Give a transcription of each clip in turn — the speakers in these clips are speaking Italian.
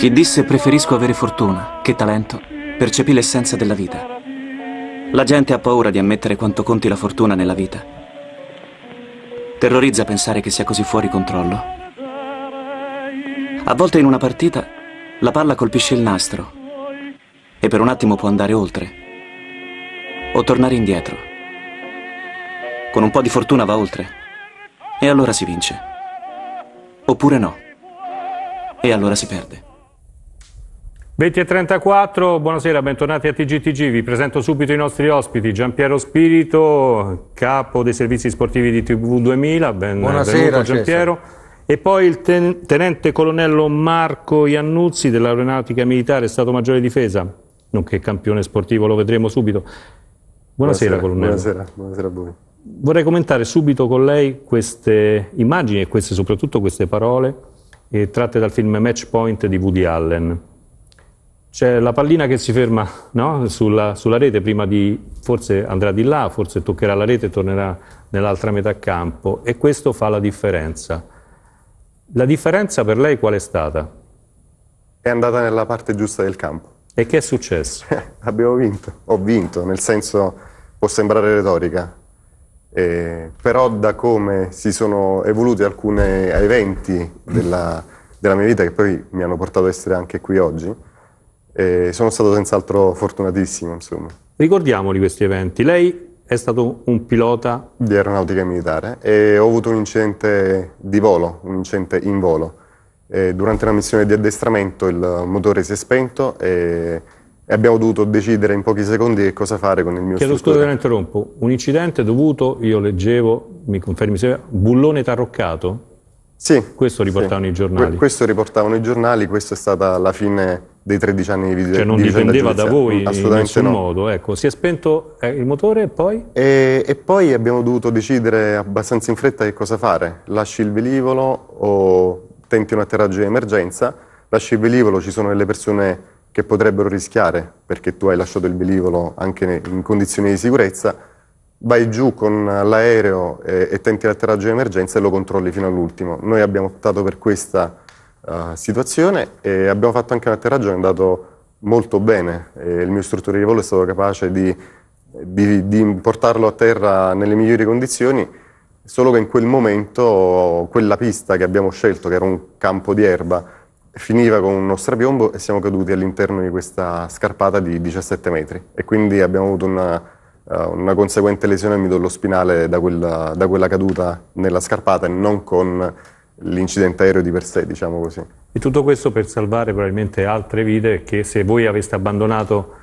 Chi disse preferisco avere fortuna che talento, percepì l'essenza della vita. La gente ha paura di ammettere quanto conti la fortuna nella vita. Terrorizza pensare che sia così fuori controllo. A volte in una partita la palla colpisce il nastro e per un attimo può andare oltre o tornare indietro. Con un po' di fortuna va oltre e allora si vince. Oppure no. E allora si perde. 20.34, buonasera, bentornati a TGTG. Vi presento subito i nostri ospiti. Giampiero Spirito, capo dei servizi sportivi di TV 2000, ben buonasera Giampiero. E poi il ten tenente colonnello Marco Iannuzzi dell'Aeronautica Militare, Stato Maggiore Difesa, nonché campione sportivo, lo vedremo subito. Buonasera, buonasera colonnello. Buonasera, buonasera a voi. Vorrei commentare subito con lei queste immagini e queste, soprattutto queste parole eh, tratte dal film Match Point di Woody Allen c'è la pallina che si ferma no? sulla, sulla, rete prima di, forse andrà di là, forse toccherà la rete e tornerà nell'altra metà campo e questo fa la differenza. La differenza per lei qual è stata? È andata nella parte giusta del campo. E che è successo? Abbiamo vinto, ho vinto, nel senso può sembrare retorica, eh, però da come si sono evoluti alcuni eventi della, della mia vita che poi mi hanno portato ad essere anche qui oggi, e sono stato senz'altro fortunatissimo, insomma. Ricordiamoli questi eventi. Lei è stato un pilota di aeronautica militare e ho avuto un incidente di volo, un incidente in volo. E durante una missione di addestramento il motore si è spento e, abbiamo dovuto decidere in pochi secondi che cosa fare con il mio Chiedo scusa che la interrompo. Un incidente dovuto, io leggevo, mi confermi se bullone taroccato? Sì. Questo riportavano sì. i giornali. Questo riportavano i giornali, questa è stata la fine dei 13 anni di video. Cioè non di dipendeva da voi in nessun no. modo, ecco, si è spento eh, il motore e poi? e, poi abbiamo dovuto decidere abbastanza in fretta che cosa fare, lasci il velivolo o tenti un atterraggio di emergenza, lasci il velivolo, ci sono delle persone che potrebbero rischiare perché tu hai lasciato il velivolo anche in condizioni di sicurezza, vai giù con l'aereo e, e tenti l'atterraggio di emergenza e lo controlli fino all'ultimo. Noi abbiamo optato per questa uh, situazione e abbiamo fatto anche un atterraggio che è andato molto bene. E il mio istruttore di volo è stato capace di, di, di portarlo a terra nelle migliori condizioni, solo che in quel momento quella pista che abbiamo scelto, che era un campo di erba, finiva con uno strapiombo e siamo caduti all'interno di questa scarpata di 17 metri e quindi abbiamo avuto una eh, una conseguente lesione al midollo spinale da quella, da quella caduta nella scarpata e non con l'incidente aereo di per sé, diciamo così. E tutto questo per salvare probabilmente altre vite che se voi aveste abbandonato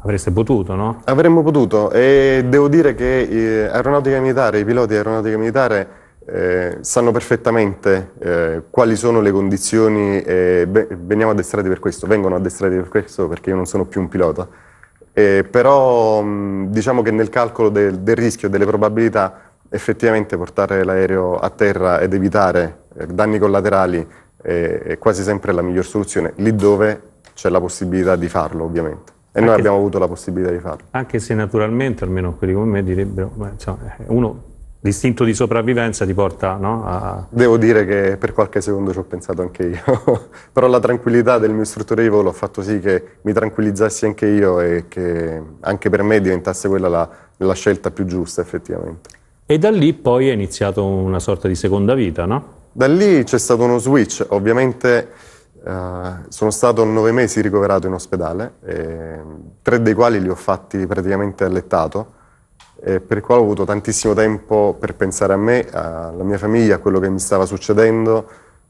avreste potuto, no? Avremmo potuto e devo dire che eh, aeronautica militare, i piloti aeronautica militare eh, sanno perfettamente eh, quali sono le condizioni e beh, veniamo addestrati per questo, vengono addestrati per questo perché io non sono più un pilota eh, però mm, diciamo che nel calcolo del, del rischio, delle probabilità, effettivamente portare l'aereo a terra ed evitare eh, danni collaterali è quasi sempre la miglior soluzione, lì dove c'è la possibilità di farlo ovviamente. E anche noi abbiamo avuto la possibilità di farlo. Anche se naturalmente, almeno quelli come me direbbero, ma, insomma, eh, uno l'istinto di sopravvivenza ti porta no, a... Devo dire che per qualche secondo ci ho pensato anche io, però la tranquillità del mio istruttore di volo ha fatto sì che mi tranquillizzassi anche io e che anche per me diventasse quella la, la scelta più giusta effettivamente. E da lì poi è iniziato una sorta di seconda vita, no? Da lì c'è stato uno switch, ovviamente eh, sono stato nove mesi ricoverato in ospedale, tre dei quali li ho fatti praticamente allettato, eh, per il quale ho avuto tantissimo tempo per pensare a me, alla mia famiglia, a quello che mi stava succedendo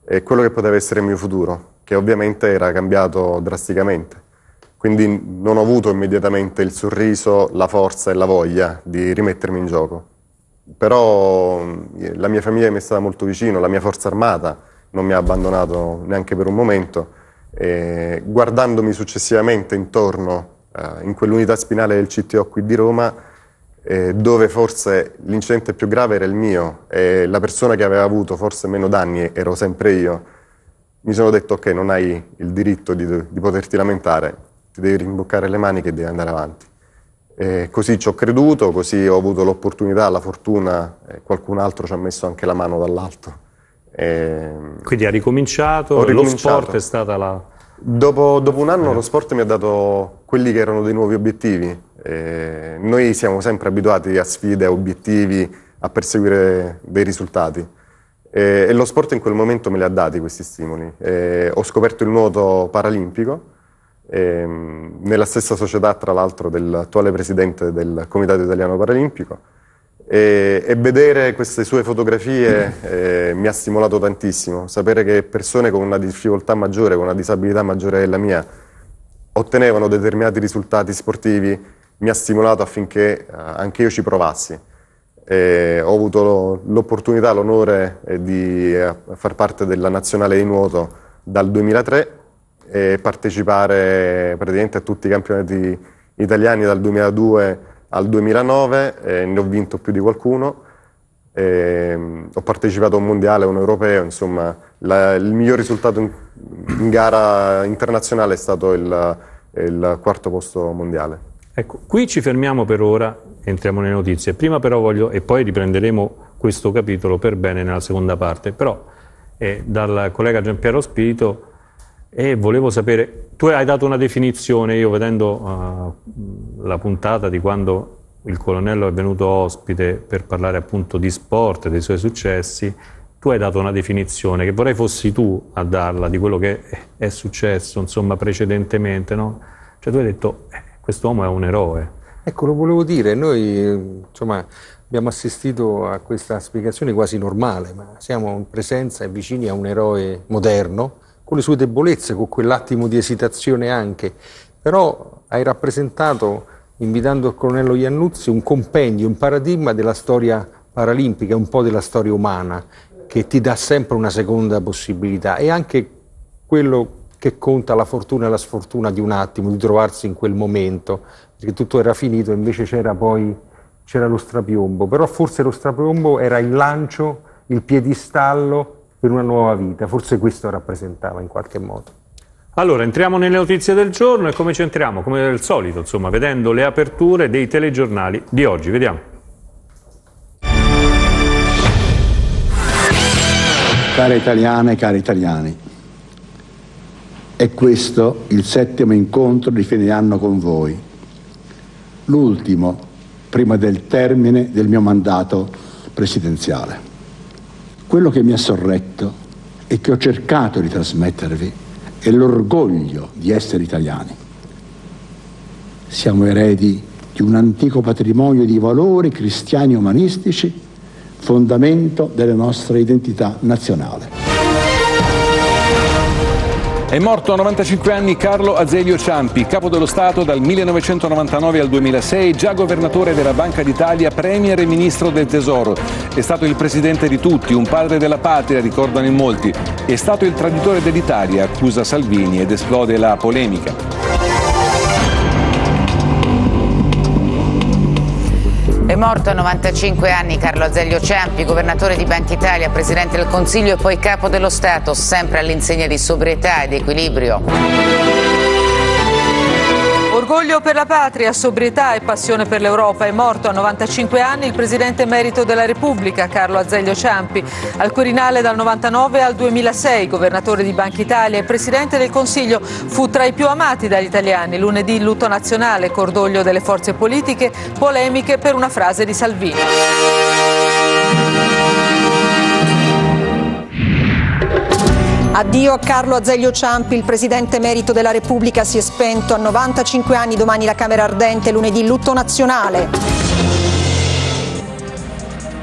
e quello che poteva essere il mio futuro, che ovviamente era cambiato drasticamente. Quindi non ho avuto immediatamente il sorriso, la forza e la voglia di rimettermi in gioco. Però eh, la mia famiglia mi è stata molto vicino, la mia forza armata non mi ha abbandonato neanche per un momento. E guardandomi successivamente intorno eh, in quell'unità spinale del CTO qui di Roma, eh, dove forse l'incidente più grave era il mio e la persona che aveva avuto forse meno danni ero sempre io, mi sono detto ok, non hai il diritto di, di poterti lamentare, ti devi rimboccare le maniche e devi andare avanti. Eh, così ci ho creduto, così ho avuto l'opportunità, la fortuna, eh, qualcun altro ci ha messo anche la mano dall'alto. Eh, Quindi ha ricominciato, ricominciato, lo sport è stata la... Dopo, dopo un anno eh. lo sport mi ha dato quelli che erano dei nuovi obiettivi, eh, noi siamo sempre abituati a sfide, a obiettivi, a perseguire dei risultati eh, e lo sport in quel momento me li ha dati questi stimoli. Eh, ho scoperto il nuoto paralimpico ehm, nella stessa società tra l'altro dell'attuale presidente del Comitato Italiano Paralimpico e, e vedere queste sue fotografie eh, mi ha stimolato tantissimo, sapere che persone con una difficoltà maggiore, con una disabilità maggiore della mia, ottenevano determinati risultati sportivi mi ha stimolato affinché eh, anche io ci provassi. E ho avuto l'opportunità, l'onore eh, di eh, far parte della nazionale di nuoto dal 2003 e partecipare praticamente a tutti i campionati italiani dal 2002 al 2009, ne ho vinto più di qualcuno. E mm, ho partecipato a un mondiale, a un europeo, insomma la, il miglior risultato in, in, gara internazionale è stato il, il quarto posto mondiale. Ecco, qui ci fermiamo per ora, entriamo nelle notizie. Prima però voglio, e poi riprenderemo questo capitolo per bene nella seconda parte, però eh, dal collega Giampiero Spirito e eh, volevo sapere, tu hai dato una definizione, io vedendo uh, la puntata di quando il colonnello è venuto ospite per parlare appunto di sport, dei suoi successi, tu hai dato una definizione che vorrei fossi tu a darla di quello che è successo, insomma, precedentemente, no? Cioè tu hai detto eh, quest'uomo è un eroe. Ecco, lo volevo dire, noi insomma, abbiamo assistito a questa spiegazione quasi normale, ma siamo in presenza e vicini a un eroe moderno, con le sue debolezze, con quell'attimo di esitazione anche, però hai rappresentato, invitando il colonnello Iannuzzi, un compendio, un paradigma della storia paralimpica, un po' della storia umana, che ti dà sempre una seconda possibilità e anche quello che conta la fortuna e la sfortuna di un attimo, di trovarsi in quel momento, perché tutto era finito, invece c'era poi c'era lo strapiombo, però forse lo strapiombo era il lancio, il piedistallo per una nuova vita, forse questo rappresentava in qualche modo. Allora, entriamo nelle notizie del giorno e come ci entriamo? Come del solito, insomma, vedendo le aperture dei telegiornali di oggi. Vediamo. Care italiane, cari italiani, è questo il settimo incontro di fine anno con voi, l'ultimo prima del termine del mio mandato presidenziale. Quello che mi ha sorretto e che ho cercato di trasmettervi è l'orgoglio di essere italiani. Siamo eredi di un antico patrimonio di valori cristiani umanistici, fondamento della nostra identità nazionale. È morto a 95 anni Carlo Azeglio Ciampi, capo dello Stato dal 1999 al 2006, già governatore della Banca d'Italia, premier e ministro del Tesoro. È stato il presidente di tutti, un padre della patria, ricordano in molti. È stato il traditore dell'Italia, accusa Salvini ed esplode la polemica. morto a 95 anni Carlo Azeglio Ciampi, governatore di Banca Italia, presidente del Consiglio e poi capo dello Stato, sempre all'insegna di sobrietà ed equilibrio. Orgoglio per la patria, sobrietà e passione per l'Europa. È morto a 95 anni il presidente emerito della Repubblica, Carlo Azeglio Ciampi. Al Quirinale dal 99 al 2006, governatore di Banca Italia e presidente del Consiglio, fu tra i più amati dagli italiani. Lunedì lutto nazionale, cordoglio delle forze politiche, polemiche per una frase di Salvini. Addio a Carlo Azeglio Ciampi, il presidente merito della Repubblica si è spento a 95 anni, domani la Camera Ardente, lunedì lutto nazionale.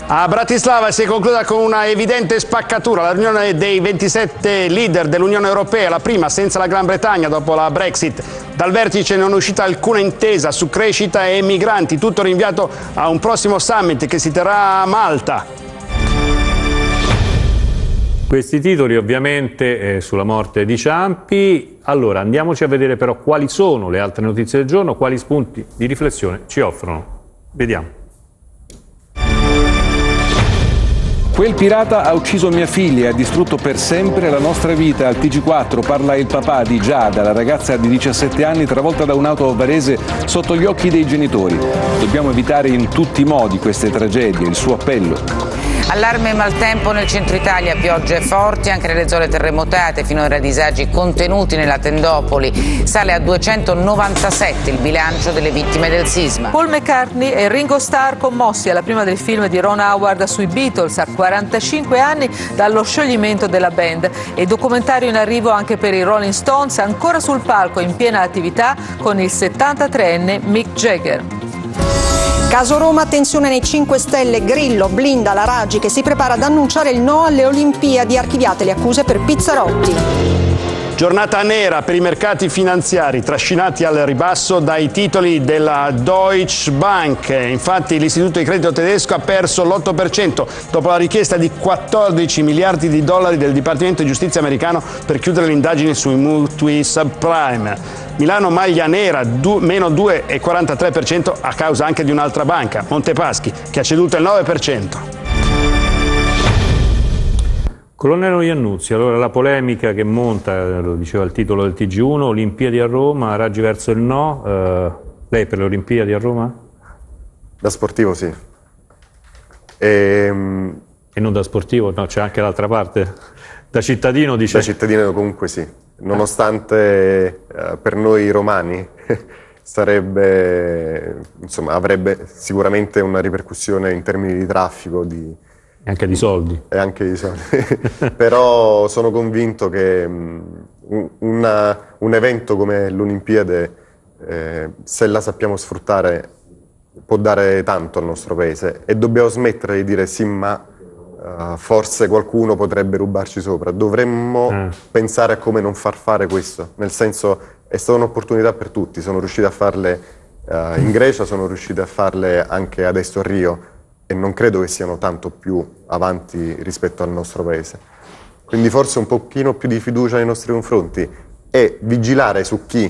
A Bratislava si è conclusa con una evidente spaccatura la riunione dei 27 leader dell'Unione Europea, la prima senza la Gran Bretagna dopo la Brexit. Dal vertice non è uscita alcuna intesa su crescita e migranti, tutto rinviato a un prossimo summit che si terrà a Malta. Questi titoli ovviamente eh, sulla morte di Ciampi, allora andiamoci a vedere però quali sono le altre notizie del giorno, quali spunti di riflessione ci offrono. Vediamo. Quel pirata ha ucciso mia figlia e ha distrutto per sempre la nostra vita. Al TG4 parla il papà di Giada, la ragazza di 17 anni travolta da un'auto varese sotto gli occhi dei genitori. Dobbiamo evitare in tutti i modi queste tragedie, il suo appello. Allarme e maltempo nel centro Italia, piogge forti anche nelle zone terremotate, finora disagi contenuti nella Tendopoli. Sale a 297 il bilancio delle vittime del sisma. Paul McCartney e Ringo Starr commossi alla prima del film di Ron Howard sui Beatles a 45 anni dallo scioglimento della band e documentario in arrivo anche per i Rolling Stones ancora sul palco in piena attività con il 73enne Mick Jagger. Caso Roma, attenzione nei 5 Stelle, Grillo, Blinda, la Raggi che si prepara ad annunciare il no alle Olimpiadi, archiviate le accuse per Pizzarotti. Giornata nera per i mercati finanziari trascinati al ribasso dai titoli della Deutsche Bank. Infatti l'istituto di credito tedesco ha perso l'8% dopo la richiesta di 14 miliardi di dollari del Dipartimento di Giustizia americano per chiudere l'indagine sui mutui subprime. Milano maglia nera, du, meno 2,43% a causa anche di un'altra banca, Montepaschi, che ha ceduto il 9%. Colonnello Iannuzzi, allora la polemica che monta, lo diceva il titolo del Tg1, Olimpiadi a Roma, raggi verso il no, eh, lei per le Olimpiadi a Roma? Da sportivo sì. E, ehm, e non da sportivo, no, c'è anche l'altra parte. Da cittadino dice? Da cittadino comunque sì, nonostante eh, per noi romani sarebbe, insomma, avrebbe sicuramente una ripercussione in termini di traffico, di e anche di soldi. E anche di soldi. Però sono convinto che mm, una, un evento come l'Olimpiade, eh, se la sappiamo sfruttare, può dare tanto al nostro paese e dobbiamo smettere di dire sì, ma uh, forse qualcuno potrebbe rubarci sopra. Dovremmo ah. pensare a come non far fare questo. Nel senso, è stata un'opportunità per tutti. Sono riusciti a farle uh, in Grecia, sono riusciti a farle anche adesso a Rio e non credo che siano tanto più avanti rispetto al nostro paese. Quindi forse un pochino più di fiducia nei nostri confronti e vigilare su chi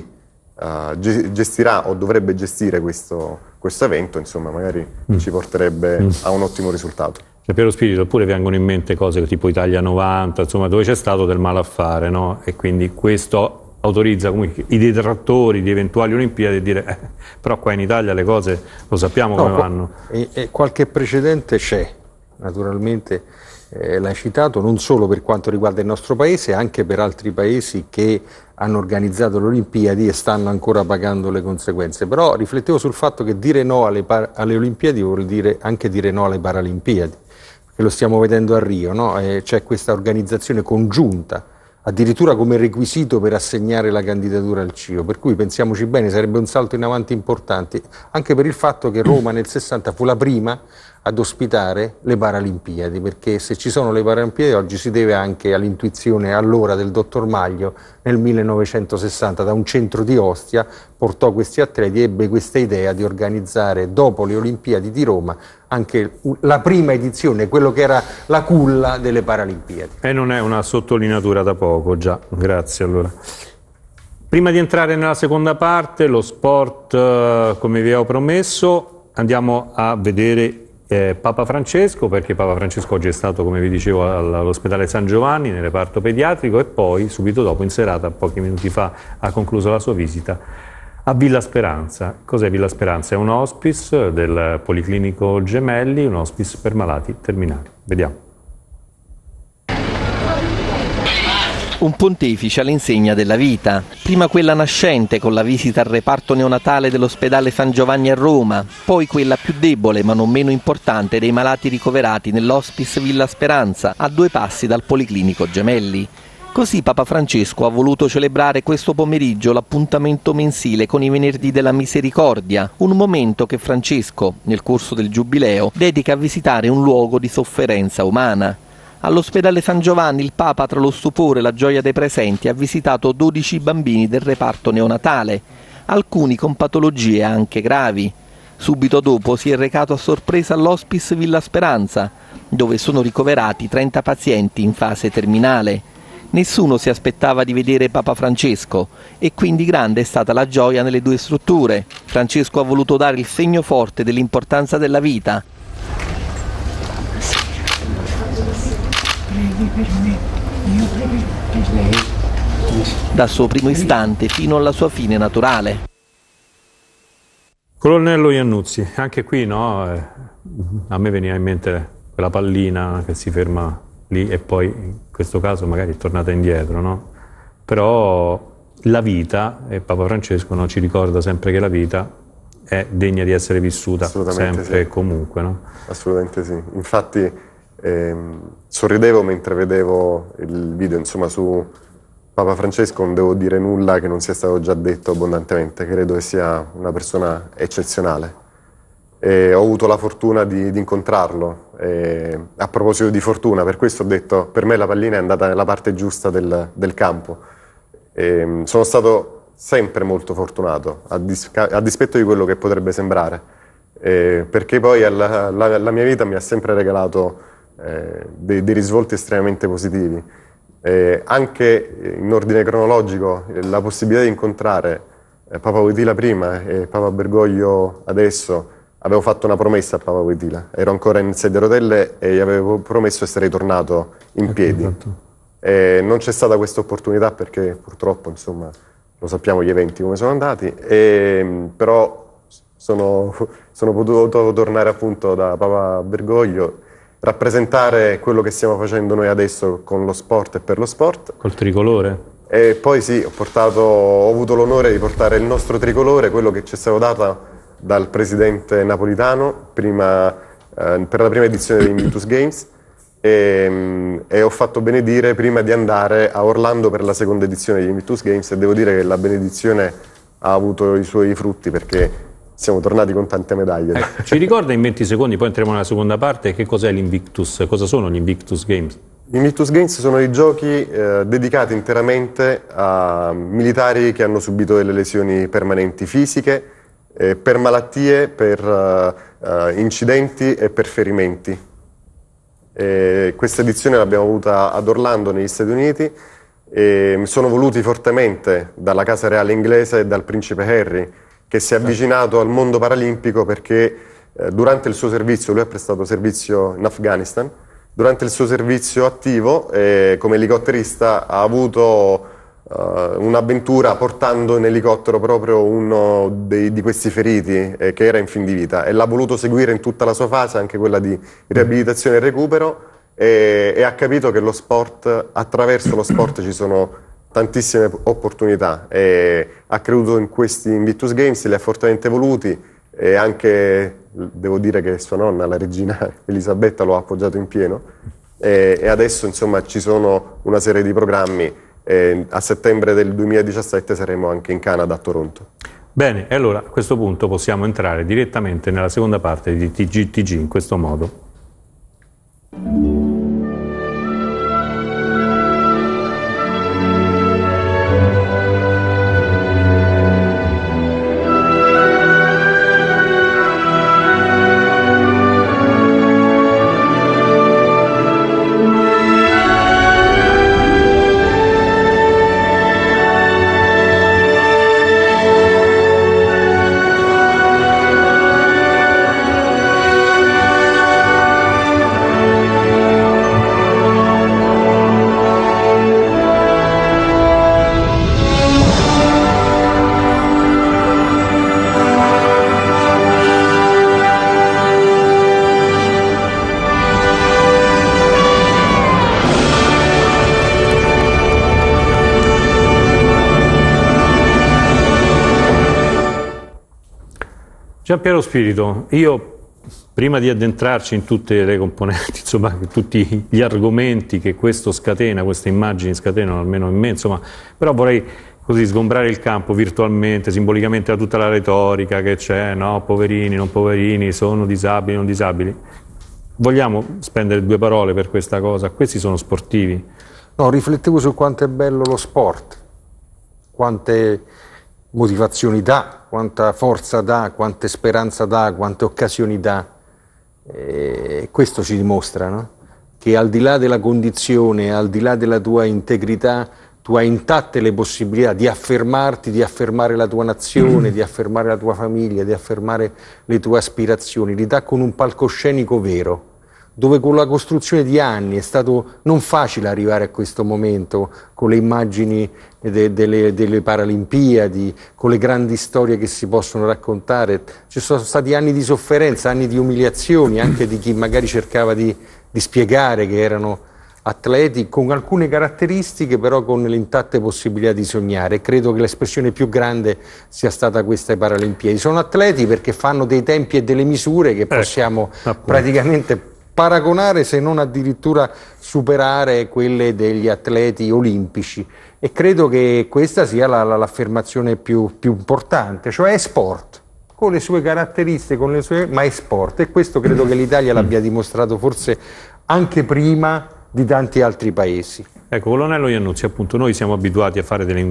uh, gestirà o dovrebbe gestire questo, questo evento, insomma, magari mm. ci porterebbe mm. a un ottimo risultato. C'è cioè, Piero Spirito, oppure vengono in mente cose tipo Italia 90, insomma, dove c'è stato del malaffare, no? E quindi questo autorizza comunque i detrattori di eventuali Olimpiadi a dire eh, però qua in Italia le cose lo sappiamo no, come vanno. E, e qualche precedente c'è, naturalmente eh, l'hai citato, non solo per quanto riguarda il nostro paese, anche per altri paesi che hanno organizzato le Olimpiadi e stanno ancora pagando le conseguenze. Però riflettevo sul fatto che dire no alle, alle Olimpiadi vuol dire anche dire no alle Paralimpiadi, che lo stiamo vedendo a Rio, no? eh, c'è questa organizzazione congiunta addirittura come requisito per assegnare la candidatura al CIO, per cui pensiamoci bene, sarebbe un salto in avanti importante, anche per il fatto che Roma nel 60 fu la prima ad ospitare le Paralimpiadi, perché se ci sono le Paralimpiadi oggi si deve anche all'intuizione allora del dottor Maglio nel 1960 da un centro di Ostia portò questi atleti e ebbe questa idea di organizzare dopo le Olimpiadi di Roma anche la prima edizione, quello che era la culla delle Paralimpiadi. E non è una sottolineatura da poco, già, grazie allora. Prima di entrare nella seconda parte, lo sport, eh, come vi avevo promesso, andiamo a vedere eh, Papa Francesco, perché Papa Francesco oggi è stato, come vi dicevo, all'ospedale San Giovanni, nel reparto pediatrico, e poi, subito dopo, in serata, pochi minuti fa, ha concluso la sua visita a Villa Speranza. Cos'è Villa Speranza? È un hospice del Policlinico Gemelli, un hospice per malati terminali. Vediamo. un pontefice all'insegna della vita. Prima quella nascente con la visita al reparto neonatale dell'ospedale San Giovanni a Roma, poi quella più debole ma non meno importante dei malati ricoverati nell'hospice Villa Speranza, a due passi dal Policlinico Gemelli. Così Papa Francesco ha voluto celebrare questo pomeriggio l'appuntamento mensile con i Venerdì della Misericordia, un momento che Francesco, nel corso del Giubileo, dedica a visitare un luogo di sofferenza umana. All'ospedale San Giovanni il Papa, tra lo stupore e la gioia dei presenti, ha visitato 12 bambini del reparto neonatale, alcuni con patologie anche gravi. Subito dopo si è recato a sorpresa all'Hospice Villa Speranza, dove sono ricoverati 30 pazienti in fase terminale. Nessuno si aspettava di vedere Papa Francesco e quindi grande è stata la gioia nelle due strutture. Francesco ha voluto dare il segno forte dell'importanza della vita dal suo primo istante fino alla sua fine naturale. Colonnello Iannuzzi, anche qui no, eh, a me veniva in mente quella pallina che si ferma lì e poi in questo caso magari è tornata indietro, no? però la vita, e Papa Francesco no, ci ricorda sempre che la vita è degna di essere vissuta sempre sì. e comunque. No? Assolutamente sì, infatti e, ehm, sorridevo mentre vedevo il video, insomma, su Papa Francesco non devo dire nulla che non sia stato già detto abbondantemente, credo che sia una persona eccezionale. E ho avuto la fortuna di, di incontrarlo. E, a proposito di fortuna, per questo ho detto, per me la pallina è andata nella parte giusta del, del campo. E, ehm, sono stato sempre molto fortunato, a, disca- a, dispetto di quello che potrebbe sembrare, perché poi alla, la, la mia vita mi ha sempre regalato eh, dei, dei, risvolti estremamente positivi. Eh, anche in ordine cronologico eh, la possibilità di incontrare eh, Papa Wojtyla prima e Papa Bergoglio adesso, avevo fatto una promessa a Papa Wojtyla, ero ancora in sedia a rotelle e gli avevo promesso di essere tornato in piedi. Esatto. E non c'è stata questa opportunità perché purtroppo, insomma, lo sappiamo gli eventi come sono andati, e, mm, però sono, sono potuto tornare appunto da Papa Bergoglio rappresentare quello che stiamo facendo noi adesso con lo sport e per lo sport. Col tricolore. E poi sì, ho, portato, ho avuto l'onore di portare il nostro tricolore, quello che ci è stato dato dal presidente napolitano prima, eh, per la prima edizione degli Invictus Games e, mm, e, ho fatto benedire prima di andare a Orlando per la seconda edizione degli Invictus Games e devo dire che la benedizione ha avuto i suoi frutti perché siamo tornati con tante medaglie. Eh, ci ricorda in 20 secondi, poi entriamo nella seconda parte, che cos'è l'Invictus? Cosa sono gli Invictus Games? Gli Invictus Games sono i giochi eh, dedicati interamente a militari che hanno subito delle lesioni permanenti fisiche, eh, per malattie, per eh, incidenti e per ferimenti. E questa edizione l'abbiamo avuta ad Orlando negli Stati Uniti e sono voluti fortemente dalla Casa Reale inglese e dal principe Harry che si è certo. avvicinato al mondo paralimpico perché eh, durante il suo servizio, lui ha prestato servizio in Afghanistan, durante il suo servizio attivo eh, come elicotterista ha avuto eh, un'avventura portando in elicottero proprio uno dei, di questi feriti eh, che era in fin di vita e l'ha voluto seguire in tutta la sua fase, anche quella di riabilitazione e recupero e, e ha capito che lo sport, attraverso lo sport ci sono tantissime opportunità e ha creduto in questi Invictus Games, li ha fortemente voluti e anche devo dire che sua nonna, la regina Elisabetta, lo ha appoggiato in pieno e, e adesso insomma ci sono una serie di programmi e a settembre del 2017 saremo anche in Canada a Toronto. Bene, e allora a questo punto possiamo entrare direttamente nella seconda parte di TGTG in questo modo. Piero Spirito, io prima di addentrarci in tutte le componenti, insomma, tutti gli argomenti che questo scatena, queste immagini scatenano almeno in me, insomma, però vorrei così sgombrare il campo virtualmente, simbolicamente da tutta la retorica che c'è, no, poverini, non poverini, sono disabili, non disabili. Vogliamo spendere due parole per questa cosa? Questi sono sportivi. No, riflettevo su quanto è bello lo sport, quante motivazioni dà quanta forza dà, quante speranze dà, quante occasioni dà. Eh, questo ci dimostra no? che al di là della condizione, al di là della tua integrità, tu hai intatte le possibilità di affermarti, di affermare la tua nazione, mm. di affermare la tua famiglia, di affermare le tue aspirazioni, li dà con un palcoscenico vero dove con la costruzione di anni è stato non facile arrivare a questo momento, con le immagini de, delle, delle, Paralimpiadi, con le grandi storie che si possono raccontare. Ci sono stati anni di sofferenza, anni di umiliazioni, anche di chi magari cercava di, di spiegare che erano atleti con alcune caratteristiche, però con le intatte possibilità di sognare. Credo che l'espressione più grande sia stata questa ai Paralimpiadi. Sono atleti perché fanno dei tempi e delle misure che ecco, possiamo eh, praticamente paragonare se non addirittura superare quelle degli atleti olimpici e credo che questa sia l'affermazione la, la, più, più, importante, cioè è sport, con le sue caratteristiche, le sue, ma è sport e questo credo che l'Italia mm. l'abbia dimostrato forse anche prima di tanti altri paesi. Ecco, Colonnello Iannuzzi, appunto noi siamo abituati a fare delle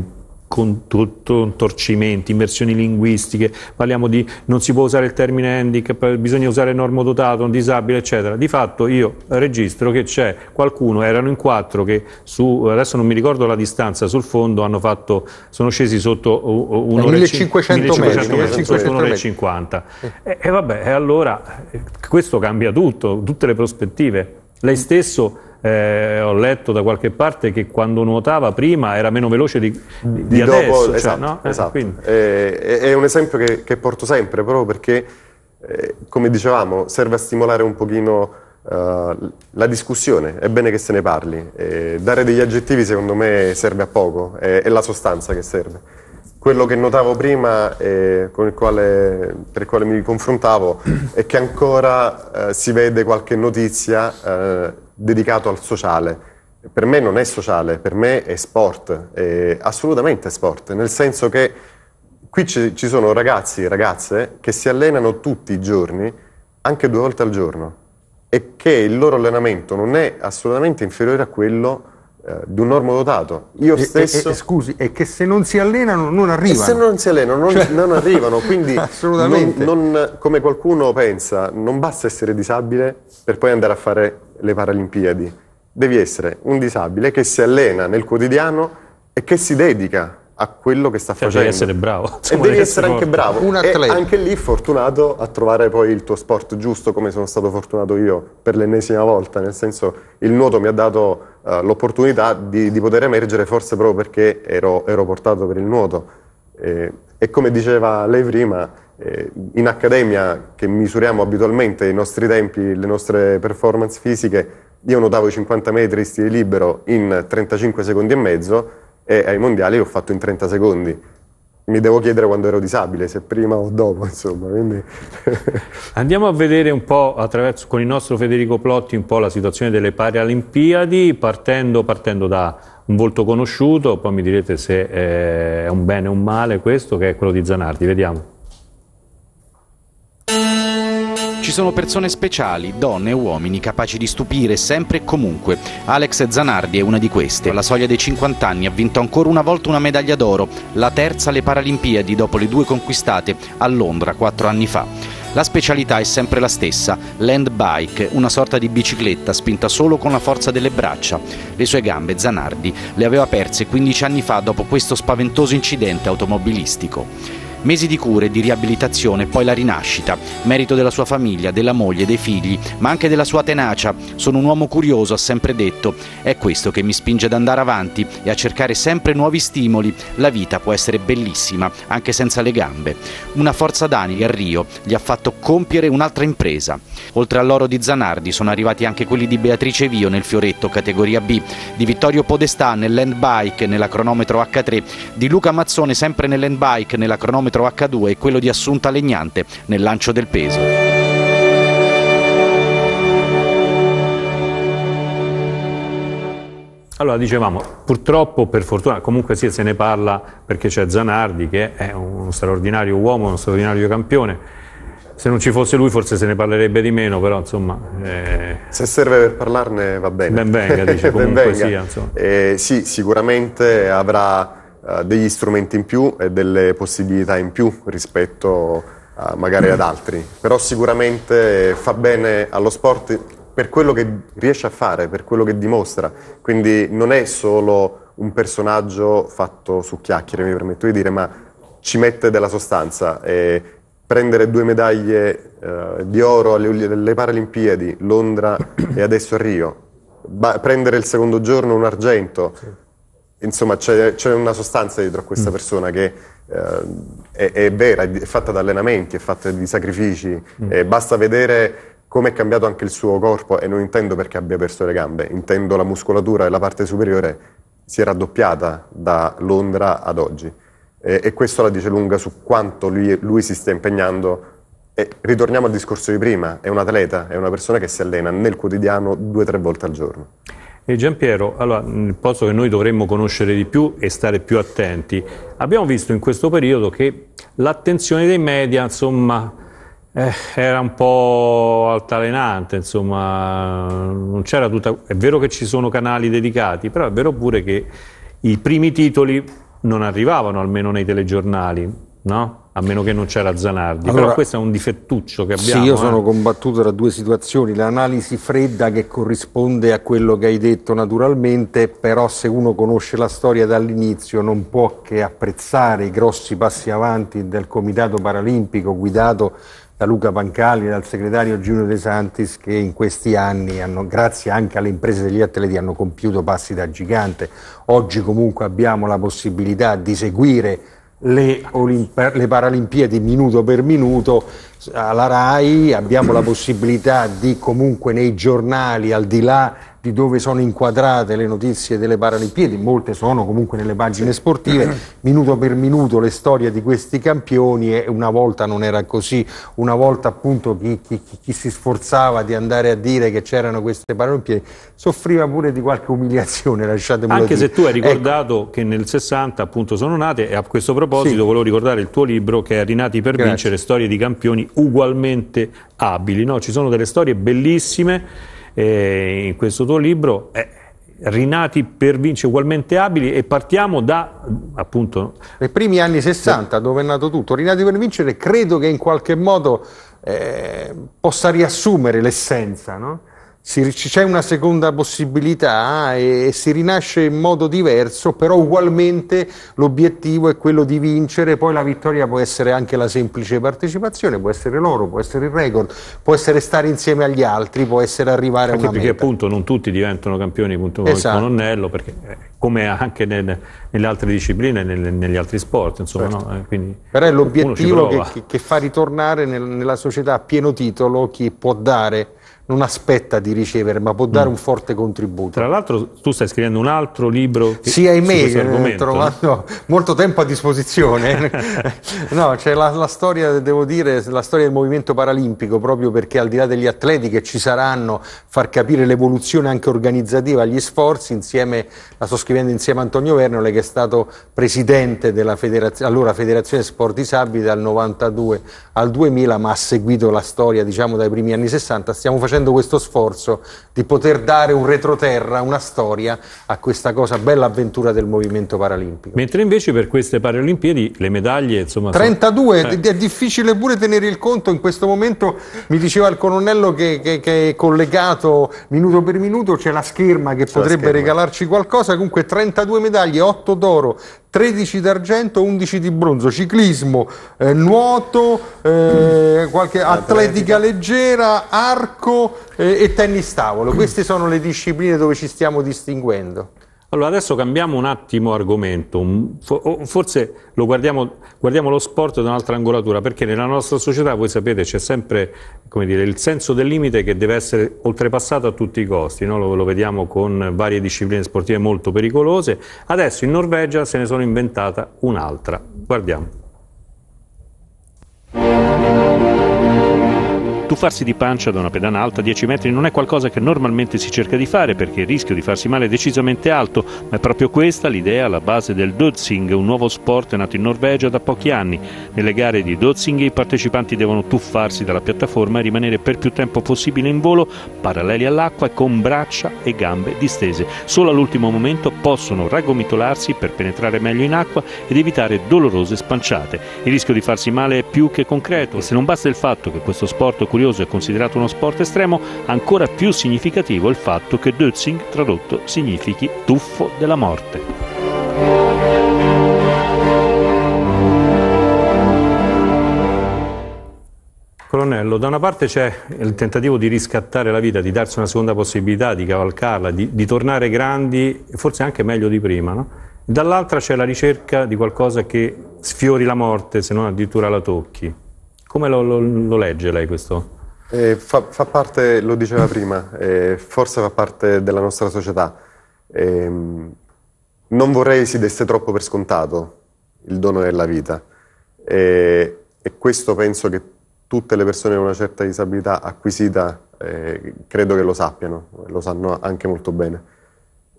contorcimenti, immersioni linguistiche, parliamo di non si può usare il termine handicap, bisogna usare normodotato, un disabile, eccetera. Di fatto io registro che c'è qualcuno, erano in quattro che su, adesso non mi ricordo la distanza, sul fondo hanno fatto, sono scesi sotto un'ora 1500 e 1500 metri, 1500 un'ora e 50. E, e vabbè, e allora eh, questo cambia tutto, tutte le prospettive. Lei stesso eh, ho letto da qualche parte che quando nuotava prima era meno veloce di, di, di adesso. Dopo, cioè, esatto, no? eh, esatto. Eh, è un esempio che, che, porto sempre proprio perché, eh, come dicevamo, serve a stimolare un pochino Uh, la discussione, è bene che se ne parli. Eh, dare degli aggettivi secondo me serve a poco, è, è la sostanza che serve quello che notavo prima e eh, con il quale, per il quale mi confrontavo è che ancora eh, si vede qualche notizia eh, dedicata al sociale. Per me non è sociale, per me è sport, è assolutamente sport, nel senso che qui ci, ci sono ragazzi e ragazze che si allenano tutti i giorni, anche due volte al giorno, e che il loro allenamento non è assolutamente inferiore a quello eh, di un normodotato. Io stesso. E, e, scusi, è che se non si allenano non arrivano. E se non si allenano non, cioè... non arrivano, quindi non, non, come qualcuno pensa, non basta essere disabile per poi andare a fare le Paralimpiadi. Devi essere un disabile che si allena nel quotidiano e che si dedica a quello che sta cioè, facendo. Devi essere bravo. Insomma, e cioè, devi essere, essere anche bravo. Un atleta. E anche lì fortunato a trovare poi il tuo sport giusto, come sono stato fortunato io per l'ennesima volta. Nel senso, il nuoto mi ha dato uh, l'opportunità di, di, poter emergere forse proprio perché ero, ero portato per il nuoto. Eh, e come diceva lei prima, eh, in accademia che misuriamo abitualmente i nostri tempi, le nostre performance fisiche, io notavo i 50 metri stile libero in 35 secondi e mezzo e ai mondiali ho fatto in 30 secondi. Mi devo chiedere quando ero disabile, se prima o dopo, insomma. Andiamo a vedere un po' attraverso con il nostro Federico Plotti un po' la situazione delle Paralimpiadi, partendo, partendo da un volto conosciuto, poi mi direte se è un bene o un male questo, che è quello di Zanardi. Vediamo. Ci sono persone speciali, donne e uomini capaci di stupire sempre e comunque. Alex Zanardi è una di queste. Alla soglia dei 50 anni ha vinto ancora una volta una medaglia d'oro, la terza alle Paralimpiadi dopo le due conquistate a Londra quattro anni fa. La specialità è sempre la stessa, land bike, una sorta di bicicletta spinta solo con la forza delle braccia. Le sue gambe Zanardi le aveva perse 15 anni fa dopo questo spaventoso incidente automobilistico. Mesi di cure di riabilitazione, poi la rinascita, merito della sua famiglia, della moglie, dei figli, ma anche della sua tenacia. Sono un uomo curioso, ha sempre detto. È questo che mi spinge ad andare avanti e a cercare sempre nuovi stimoli. La vita può essere bellissima, anche senza le gambe. Una forza d'animo a Rio gli ha fatto compiere un'altra impresa. Oltre all'oro di Zanardi sono arrivati anche quelli di Beatrice Vio nel fioretto categoria B, di Vittorio Podestà nell'handbike nella cronometro H3, di Luca Mazzone sempre nell'handbike nella cronometro metro H2 e quello di Assunta Legnante nel lancio del peso. Allora dicevamo, purtroppo, per fortuna, comunque sì, se ne parla perché c'è Zanardi che è uno straordinario uomo, uno straordinario campione. Se non ci fosse lui forse se ne parlerebbe di meno, però insomma... Eh... Se serve per parlarne va bene. Ben venga, dice, comunque ben venga. sia. Eh, sì, sicuramente avrà eh, degli strumenti in più e delle possibilità in più rispetto a, eh, magari ad altri, però sicuramente fa bene allo sport per quello che riesce a fare, per quello che dimostra, quindi non è solo un personaggio fatto su chiacchiere, mi permetto di dire, ma ci mette della sostanza e prendere due medaglie eh, di oro alle, alle Paralimpiadi, Londra e adesso a Rio, ba- prendere il secondo giorno un argento. Sì insomma c'è, c'è, una sostanza dietro a questa mm. persona che eh, è, è, vera, è fatta di allenamenti, è fatta di sacrifici, mm. eh, basta vedere come è cambiato anche il suo corpo e non intendo perché abbia perso le gambe, intendo la muscolatura e la parte superiore si è raddoppiata da Londra ad oggi e, e questo la dice lunga su quanto lui, lui si stia impegnando e ritorniamo al discorso di prima, è un atleta, è una persona che si allena nel quotidiano due o tre volte al giorno. E Piero, allora, il mm, posto che noi dovremmo conoscere di più e stare più attenti, abbiamo visto in questo periodo che l'attenzione dei media, insomma, eh, era un po' altalenante, insomma, non c'era tutta... È vero che ci sono canali dedicati, però è vero pure che i primi titoli non arrivavano, almeno nei telegiornali no? a meno che non c'era Zanardi. Allora, Però questo è un difettuccio che abbiamo. Sì, io sono eh. combattuto tra due situazioni. L'analisi fredda che corrisponde a quello che hai detto naturalmente, però se uno conosce la storia dall'inizio non può che apprezzare i grossi passi avanti del Comitato Paralimpico guidato da Luca Pancali e dal segretario Giulio De Santis che in questi anni, hanno, grazie anche alle imprese degli atleti, hanno compiuto passi da gigante. Oggi comunque abbiamo la possibilità di seguire le, Olimpi- le Paralimpiadi minuto per minuto alla RAI, abbiamo la possibilità di comunque nei giornali, al di là di dove sono inquadrate le notizie delle Paralimpiadi, molte sono comunque nelle pagine sportive, minuto per minuto le storie di questi campioni e una volta non era così, una volta appunto chi, chi, chi si sforzava di andare a dire che c'erano queste Paralimpiadi soffriva pure di qualche umiliazione, lasciatemi Anche dire. se tu hai ecco. ricordato ecco. che nel 60 appunto sono nate e a questo proposito sì. volevo ricordare il tuo libro che è Rinati per Grazie. vincere, storie di campioni ugualmente abili. No? Ci sono delle storie bellissime eh, in questo tuo libro. Eh, rinati per vincere ugualmente abili e partiamo da appunto nei primi anni 60 dove è nato tutto rinati per vincere credo che in qualche modo eh, possa riassumere l'essenza no? c'è una seconda possibilità eh, e, si rinasce in modo diverso, però ugualmente l'obiettivo è quello di vincere, poi la vittoria può essere anche la semplice partecipazione, può essere l'oro, può essere il record, può essere stare insieme agli altri, può essere arrivare anche a una perché meta. appunto non tutti diventano campioni appunto, esatto. con Onnello, perché, eh, come anche nel, nelle altre discipline, e negli altri sport, insomma. Certo. No? Eh, quindi, però è l'obiettivo che, che, fa ritornare nel, nella società a pieno titolo chi può dare non aspetta di ricevere, ma può dare mm. un forte contributo. Tra l'altro, tu stai scrivendo un altro libro. Che, sì, ahimè, eh, trovando molto tempo a disposizione. no, c'è cioè la, la, storia, devo dire, la storia del movimento paralimpico, proprio perché al di là degli atleti che ci saranno, far capire l'evoluzione anche organizzativa gli sforzi, insieme, la sto scrivendo insieme a Antonio Vernole, che è stato presidente della federaz- allora Federazione Sport Disabili dal 92 al 2000, ma ha seguito la storia, diciamo, dai primi anni 60. Stiamo facendo facendo questo sforzo di poter dare un retroterra, una storia a questa cosa, bella avventura del movimento paralimpico. Mentre invece per queste Paralimpiadi le medaglie insomma... 32, sono... eh. è difficile pure tenere il conto, in questo momento mi diceva il colonnello che, che, che è collegato minuto per minuto, c'è la scherma che c'è potrebbe scherma. regalarci qualcosa, comunque 32 medaglie, 8 d'oro, 13 d'argento, 11 di bronzo, ciclismo, eh, nuoto, eh, qualche atletica. leggera, arco eh, e tennis tavolo. Queste sono le discipline dove ci stiamo distinguendo. Allora adesso cambiamo un attimo argomento, forse lo guardiamo, guardiamo lo sport da un'altra angolatura, perché nella nostra società, voi sapete, c'è sempre dire, il senso del limite che deve essere oltrepassato a tutti i costi, no? lo, lo, vediamo con varie discipline sportive molto pericolose, adesso in Norvegia se ne sono inventata un'altra, guardiamo. Tuffarsi di pancia da una pedana alta 10 metri non è qualcosa che normalmente si cerca di fare perché il rischio di farsi male è decisamente alto, ma è proprio questa l'idea alla base del Dotsing, un nuovo sport nato in Norvegia da pochi anni. Nelle gare di Dotsing i partecipanti devono tuffarsi dalla piattaforma e rimanere per più tempo possibile in volo, paralleli all'acqua e con braccia e gambe distese. Solo all'ultimo momento possono raggomitolarsi per penetrare meglio in acqua ed evitare dolorose spanciate. Il rischio di farsi male è più che concreto e se non basta il fatto che questo sport curioso curioso e considerato uno sport estremo, ancora più significativo il fatto che Dötzing tradotto significhi tuffo della morte. Colonnello, da una parte c'è il tentativo di riscattare la vita, di darsi una seconda possibilità, di cavalcarla, di, di tornare grandi, forse anche meglio di prima, no? Dall'altra c'è la ricerca di qualcosa che sfiori la morte, se non addirittura la tocchi. Come lo, lo, lo legge lei questo? Eh, fa, fa, parte, lo diceva prima, eh, forse fa parte della nostra società. Eh, non vorrei si desse troppo per scontato il dono della vita e questo penso che tutte le persone con una certa disabilità acquisita eh, credo che lo sappiano, lo sanno anche molto bene.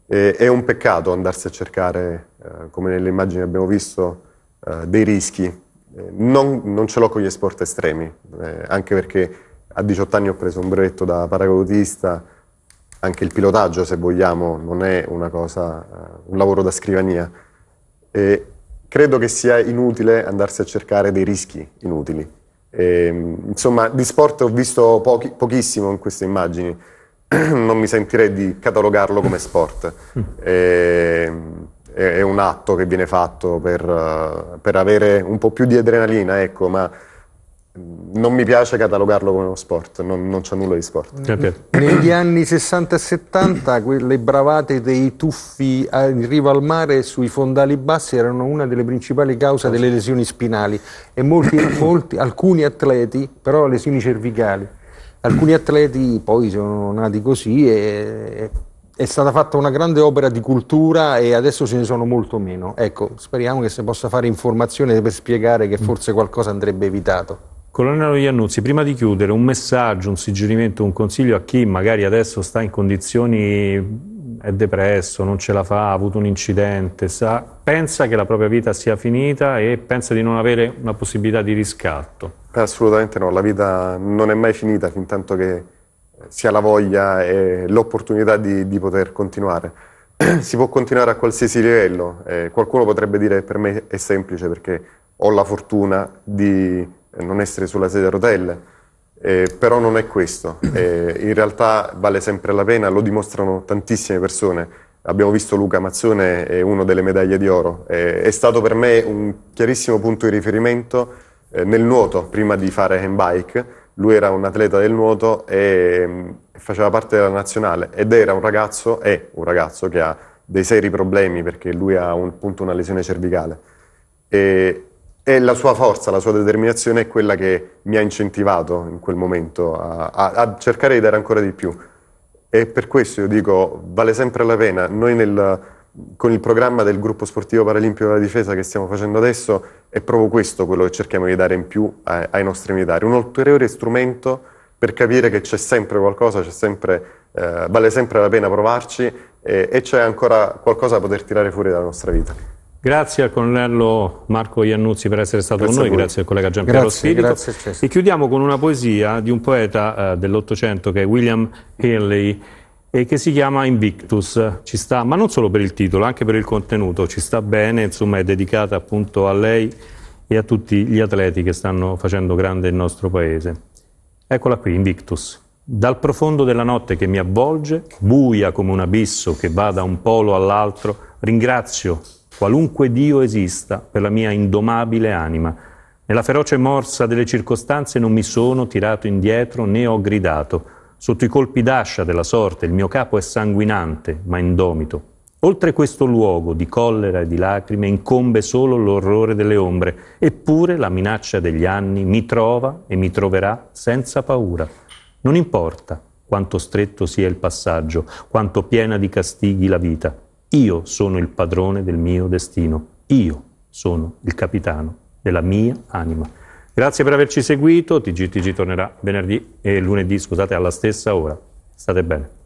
è un peccato andarsi a cercare, eh, come nelle immagini abbiamo visto, eh, dei rischi eh, non, non, ce l'ho con gli sport estremi, eh, anche perché a 18 anni ho preso un brevetto da paracadutista, anche il pilotaggio se vogliamo non è una cosa, eh, un lavoro da scrivania. E credo che sia inutile andarsi a cercare dei rischi inutili. E, insomma, di sport ho visto pochi, pochissimo in queste immagini, non mi sentirei di catalogarlo come sport. Mm. E, ehm, è, un atto che viene fatto per, eh, per, avere un po' più di adrenalina, ecco, ma mm, non mi piace catalogarlo come uno sport, non, non c'è nulla di sport. Negli anni 60 e 70 le bravate dei tuffi in riva al mare sui fondali bassi erano una delle principali cause delle lesioni spinali e molti, molti, alcuni atleti però lesioni cervicali alcuni atleti poi sono nati così e, è stata fatta una grande opera di cultura e adesso ce ne sono molto meno. Ecco, speriamo che si possa fare informazione per spiegare che forse qualcosa andrebbe evitato. Colonnello Iannuzzi, prima di chiudere, un messaggio, un suggerimento, un consiglio a chi magari adesso sta in condizioni è depresso, non ce la fa, ha avuto un incidente, sa, pensa che la propria vita sia finita e pensa di non avere una possibilità di riscatto. Assolutamente no, la vita non è mai finita fin tanto che si ha la voglia e l'opportunità di, di poter continuare. si può continuare a qualsiasi livello, eh, qualcuno potrebbe dire per me è semplice perché ho la fortuna di non essere sulla sedia a rotelle, eh, però non è questo, eh, in realtà vale sempre la pena, lo dimostrano tantissime persone. Abbiamo visto Luca Mazzone, è uno delle medaglie di oro, è stato per me un chiarissimo punto di riferimento eh, nel nuoto prima di fare handbike lui era un atleta del nuoto e mm, faceva parte della nazionale ed era un ragazzo, è un ragazzo che ha dei seri problemi perché lui ha un, appunto una lesione cervicale e, e, la sua forza, la sua determinazione è quella che mi ha incentivato in quel momento a, a, a cercare di dare ancora di più e per questo io dico vale sempre la pena, noi nel con il programma del gruppo sportivo paralimpico della difesa che stiamo facendo adesso è proprio questo quello che cerchiamo di dare in più ai, ai nostri militari, un ulteriore strumento per capire che c'è sempre qualcosa, c'è sempre, eh, vale sempre la pena provarci e, e c'è ancora qualcosa da poter tirare fuori dalla nostra vita. Grazie al colonnello Marco Iannuzzi per essere stato grazie con noi, grazie al collega Giampiero Spirito. Grazie, e chiudiamo con una poesia di un poeta eh, dell'Ottocento che è William Henley eh, che si chiama Invictus, ci sta, ma non solo per il titolo, anche per il contenuto, ci sta bene, insomma è dedicata appunto a lei e a tutti gli atleti che stanno facendo grande il nostro paese. Eccola qui, Invictus. Dal profondo della notte che mi avvolge, buia come un abisso che va da un polo all'altro, ringrazio qualunque Dio esista per la mia indomabile anima. Nella feroce morsa delle circostanze non mi sono tirato indietro né ho gridato. Sotto i colpi d'ascia della sorte il mio capo è sanguinante, ma indomito. Oltre questo luogo di collera e di lacrime incombe solo l'orrore delle ombre, eppure la minaccia degli anni mi trova e mi troverà senza paura. Non importa quanto stretto sia il passaggio, quanto piena di castighi la vita. Io sono il padrone del mio destino, io sono il capitano della mia anima. Grazie per averci seguito, TGTG tornerà venerdì e lunedì, scusate, alla stessa ora. State bene.